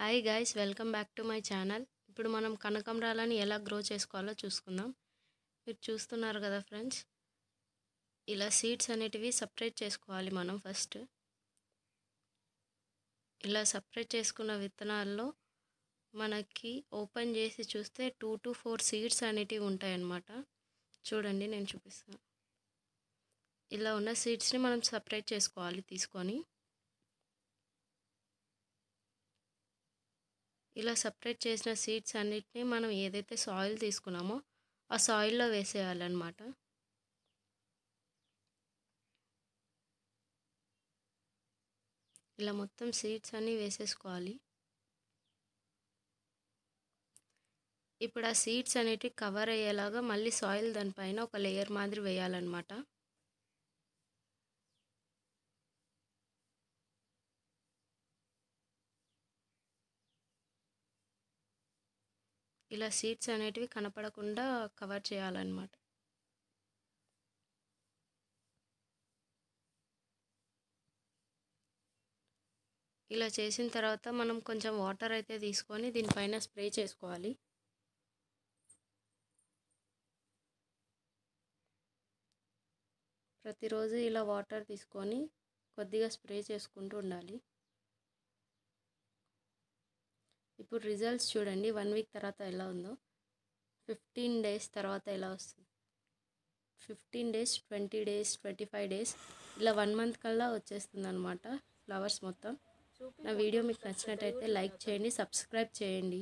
hi guys welcome back to my channel ఇప్పుడు మనం కనకంబరాలని ఎలా గ్రో చేసుకోవాలో చూసుకుందాం మీరు చూస్తున్నారు కదా ఫ్రెండ్స్ ఇలా సీడ్స్ అనేటివి సపరేట్ చేసుకోవాలి మనం ఫస్ట్ ఇలా సపరేట్ చేసుకున్న విత్తనాల్లో మనకి ఓపెన్ చేసి చూస్తే టూ టు ఫోర్ సీడ్స్ అనేటివి ఉంటాయన్నమాట చూడండి నేను చూపిస్తాను ఇలా ఉన్న సీడ్స్ని మనం సపరేట్ చేసుకోవాలి తీసుకొని ఇలా సపరేట్ చేసిన సీడ్స్ అన్నిటినీ మనం ఏదైతే సాయిల్ తీసుకున్నామో ఆ సాయిల్లో వేసేయాలన్నమాట ఇలా మొత్తం సీడ్స్ అన్నీ వేసేసుకోవాలి ఇప్పుడు ఆ సీడ్స్ అనేటివి కవర్ అయ్యేలాగా మళ్ళీ సాయిల్ దానిపైన ఒక లేయర్ మాదిరి వేయాలన్నమాట ఇలా సీడ్స్ అనేటివి కనపడకుండా కవర్ చేయాలన్నమాట ఇలా చేసిన తర్వాత మనం కొంచెం వాటర్ అయితే తీసుకొని దీనిపైన స్ప్రే చేసుకోవాలి ప్రతిరోజు ఇలా వాటర్ తీసుకొని కొద్దిగా స్ప్రే చేసుకుంటూ ఉండాలి ఇప్పుడు రిజల్ట్స్ చూడండి వన్ వీక్ తర్వాత ఎలా ఉందో ఫిఫ్టీన్ డేస్ తర్వాత ఎలా వస్తుంది fifteen days twenty days twenty five days ఇలా వన్ మంత్ కల్లా వచ్చేస్తుంది అనమాట ఫ్లవర్స్ మొత్తం నా వీడియో మీకు నచ్చినట్టయితే లైక్ చేయండి సబ్స్క్రైబ్ చేయండి